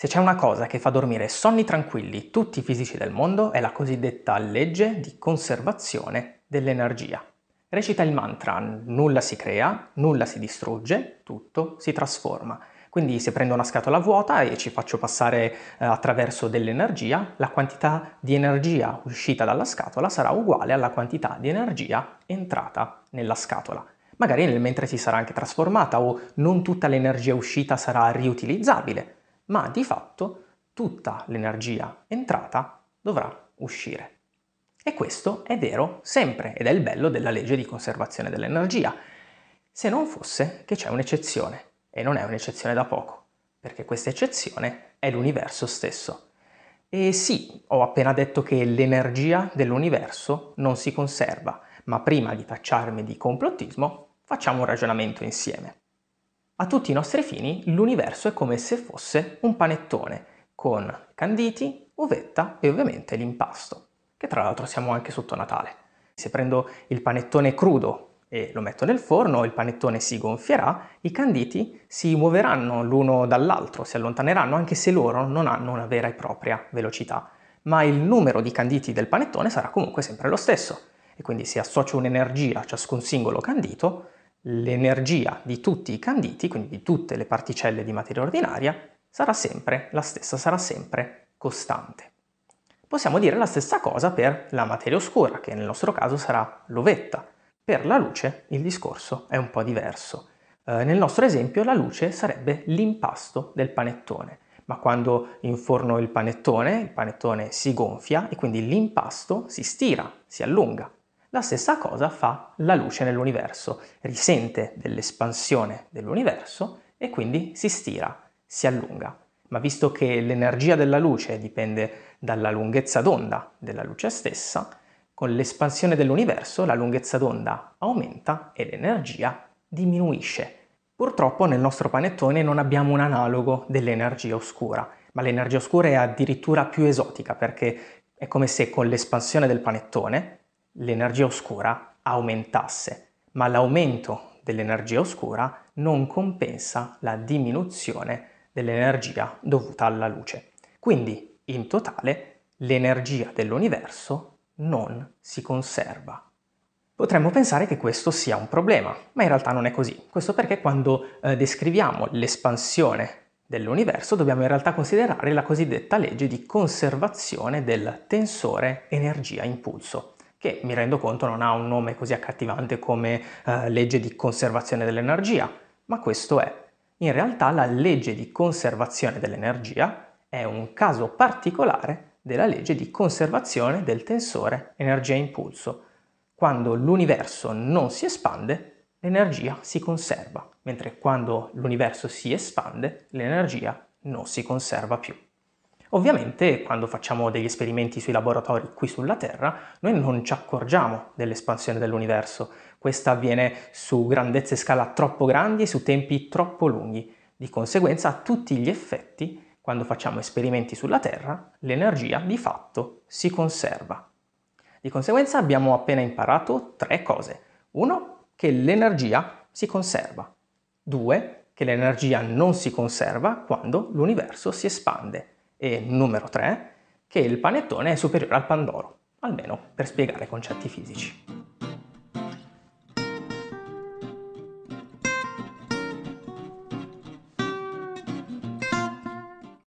Se c'è una cosa che fa dormire sonni tranquilli tutti i fisici del mondo è la cosiddetta legge di conservazione dell'energia. Recita il mantra nulla si crea, nulla si distrugge, tutto si trasforma. Quindi se prendo una scatola vuota e ci faccio passare eh, attraverso dell'energia, la quantità di energia uscita dalla scatola sarà uguale alla quantità di energia entrata nella scatola magari nel mentre si sarà anche trasformata o non tutta l'energia uscita sarà riutilizzabile, ma di fatto tutta l'energia entrata dovrà uscire. E questo è vero sempre ed è il bello della legge di conservazione dell'energia, se non fosse che c'è un'eccezione, e non è un'eccezione da poco, perché questa eccezione è l'universo stesso. E sì, ho appena detto che l'energia dell'universo non si conserva, ma prima di tacciarmi di complottismo, facciamo un ragionamento insieme. A tutti i nostri fini l'universo è come se fosse un panettone con canditi, uvetta e ovviamente l'impasto, che tra l'altro siamo anche sotto Natale. Se prendo il panettone crudo e lo metto nel forno, il panettone si gonfierà, i canditi si muoveranno l'uno dall'altro, si allontaneranno anche se loro non hanno una vera e propria velocità, ma il numero di canditi del panettone sarà comunque sempre lo stesso e quindi se associo un'energia a ciascun singolo candito l'energia di tutti i canditi, quindi di tutte le particelle di materia ordinaria, sarà sempre la stessa, sarà sempre costante. Possiamo dire la stessa cosa per la materia oscura, che nel nostro caso sarà l'ovetta. Per la luce il discorso è un po' diverso. Eh, nel nostro esempio la luce sarebbe l'impasto del panettone, ma quando inforno il panettone, il panettone si gonfia e quindi l'impasto si stira, si allunga, la stessa cosa fa la luce nell'universo, risente dell'espansione dell'universo e quindi si stira, si allunga. Ma visto che l'energia della luce dipende dalla lunghezza d'onda della luce stessa, con l'espansione dell'universo la lunghezza d'onda aumenta e l'energia diminuisce. Purtroppo nel nostro panettone non abbiamo un analogo dell'energia oscura, ma l'energia oscura è addirittura più esotica perché è come se con l'espansione del panettone l'energia oscura aumentasse, ma l'aumento dell'energia oscura non compensa la diminuzione dell'energia dovuta alla luce. Quindi, in totale, l'energia dell'universo non si conserva. Potremmo pensare che questo sia un problema, ma in realtà non è così. Questo perché quando eh, descriviamo l'espansione dell'universo dobbiamo in realtà considerare la cosiddetta legge di conservazione del tensore energia-impulso che mi rendo conto non ha un nome così accattivante come eh, legge di conservazione dell'energia, ma questo è. In realtà la legge di conservazione dell'energia è un caso particolare della legge di conservazione del tensore energia-impulso. Quando l'universo non si espande, l'energia si conserva, mentre quando l'universo si espande, l'energia non si conserva più. Ovviamente quando facciamo degli esperimenti sui laboratori qui sulla Terra, noi non ci accorgiamo dell'espansione dell'universo. Questa avviene su grandezze scala troppo grandi e su tempi troppo lunghi. Di conseguenza, a tutti gli effetti, quando facciamo esperimenti sulla Terra, l'energia di fatto si conserva. Di conseguenza abbiamo appena imparato tre cose. Uno, che l'energia si conserva. Due, che l'energia non si conserva quando l'universo si espande e numero 3 che il panettone è superiore al pandoro, almeno per spiegare concetti fisici.